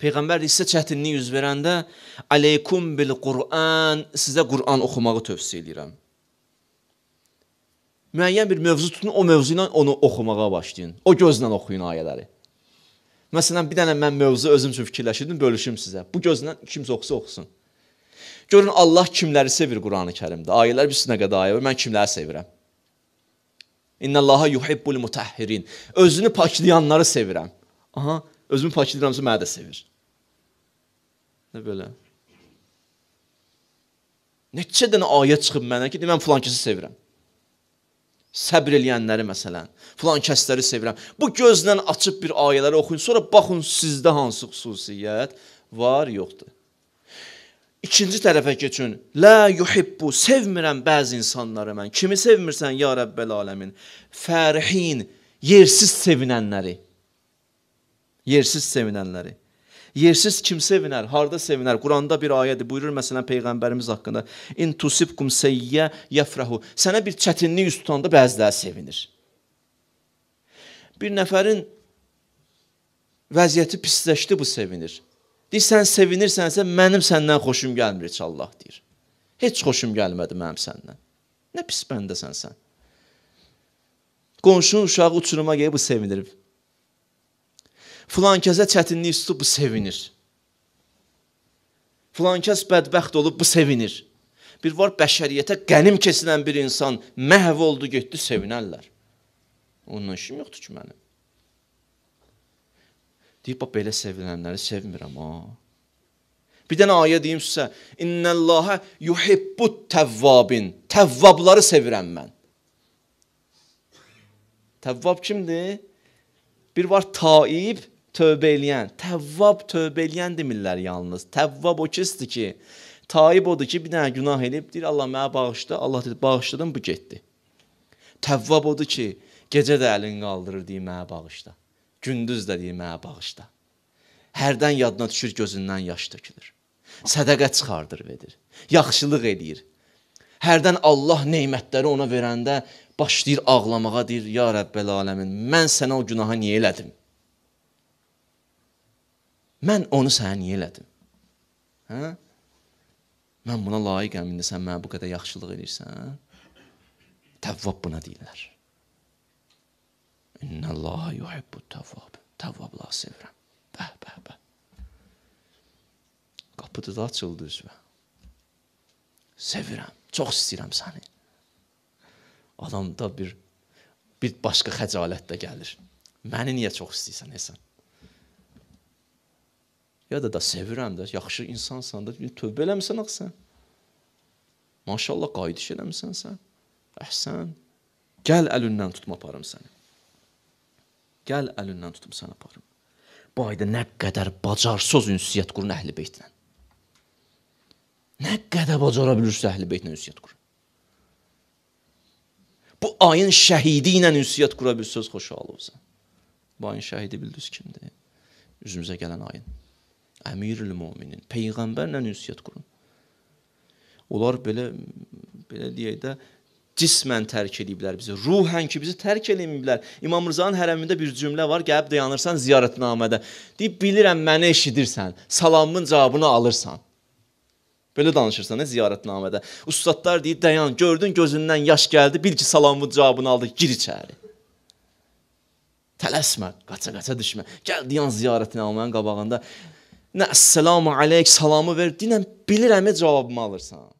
Peyğəmbər hissə çətinliyi üz verəndə aleykum bil Qur'an sizə Qur'an oxumağı tövsiyə edirəm. Müəyyən bir mövzu tutun, o mövzu ilə onu oxumağa başlayın. O gözlə oxuyun ayələri. Məsələn, bir dənə mən mövzu özüm üçün fikirləşirdim, bölüşüm sizə. Bu gözlə kimsə oxusa oxusun. Görün Allah kimləri sevir Qurani-Kərimdə. Ayələr bir sürü qədər ayə var. Mən kimləri sevirəm? İnnallaha yuhibbul mutahhirin. Özünü paklayanları sevirəm. Aha, Özümü paklayıramsa məni də sevir. Nə belə? Neçə dənə ayə çıxıb mənə ki, mən filan kəsi sevirəm. Səbr eləyənləri məsələn, filan kəsləri sevirəm. Bu gözlə açıb bir ayələri oxuyun, sonra baxın sizdə hansı xüsusiyyət var, yoxdur. İkinci tərəfə keçin. La yuhibbu sevmirəm bəzi insanları mən. Kimi sevmirsən ya Rəbbəl aləmin? Fərihin, yersiz sevinənləri. Yersiz sevinənləri. Yersiz kim sevinər? Harda sevinər? Quranda bir ayədir. Buyurur məsələn peyğəmbərimiz haqqında: "İn tusibkum seyyə yafrahu." Sənə bir çətinlik üz tutanda bəziləri sevinir. Bir nəfərin vəziyyəti pisləşdi, bu sevinir. Deyir, sən sevinirsənsə mənim səndən xoşum gəlmir heç Allah deyir. Heç xoşum gəlmədi mənim səndən. Nə pis bəndəsən sən. Qonşunun uşağı uçuruma gəlib bu sevinir. Filankəsə çətinlik tutub bu sevinir. Filankəs bədbəxt olub bu sevinir. Bir var bəşəriyyətə qənim kesilən bir insan məhv oldu, getdi, sevinərlər. Ondan işim yoxdur ki mənim. Deyib, bax, belə sevilənləri sevmirəm, ha. Bir dənə ayə deyim sizə, İnnəllahə yuhibbut təvvabin, təvvabları sevirəm mən. Təvvab kimdir? Bir var taib, tövbə eləyən, təvvab tövbə eləyən demirlər yalnız. Təvvab o kisdir ki, taib odur ki, bir dənə günah eləyib, deyir Allah mənə bağışla, Allah dedi bağışladım, bu getdi. Təvvab odur ki, gecə də əlini qaldırır deyir mənə bağışla. Gündüz də deyir mənə bağışla. Hərdən yadına düşür, gözündən yaş tökülür. Sədaqə çıxardır verir. Yaxşılıq eləyir. Hərdən Allah nemətləri ona verəndə başlayır ağlamağa, deyir: "Ya Rəbbəl aləmin, mən sənə o günahı niyə elədim?" Mən onu sənə niyə elədim? Hə? Mən buna layiqəm, indi sən mənə bu qədər yaxşılıq edirsən. Təvvab buna deyirlər. İnna Allaha yuhibbu təvvab. Təvvabla sevirəm. Bəh, bəh, bəh. Qapıda da açıldı üzvə. Sevirəm, çox istəyirəm səni. Adamda bir bir başqa xəcalət də gəlir. Məni niyə çox istəyirsən, Həsən? Ya da da sevirəm də, yaxşı insansan da, tövbə eləmisən axı sən. Maşallah qayıdış eləmisən sən. Əhsən. Gəl əlindən tutma aparım səni. Gəl əlindən tutum səni aparım. Bu ayda nə qədər bacarsız ünsiyyət qurun əhl-i beytlə. Nə qədər bacara bilirsə əhl-i beytlə ünsiyyət qurun. Bu ayın şəhidi ilə ünsiyyət qura bilsəz xoşal olsun. Bu ayın şəhidi bildiniz kimdir? Üzümüzə gələn ayın əmirül müminin, peyğəmbərlə ünsiyyət qurun. Onlar belə belə deyək də cismən tərk ediblər bizi. Ruhən ki bizi tərk ediblər. İmam Rızanın hərəmində bir cümlə var, gəlib dayanırsan ziyarətnamədə. Deyib bilirəm məni eşidirsən, salamımın cavabını alırsan. Belə danışırsan nə ziyarətnamədə. Ustadlar deyir dayan, gördün gözündən yaş gəldi, bil ki salamımın cavabını aldı, gir içəri. Tələsmə, qaça-qaça düşmə. Gəl dayan ziyarətnamənin qabağında. Nə əssəlamu aleyk salamı ver. Dinən bilirəm cavabımı alırsan.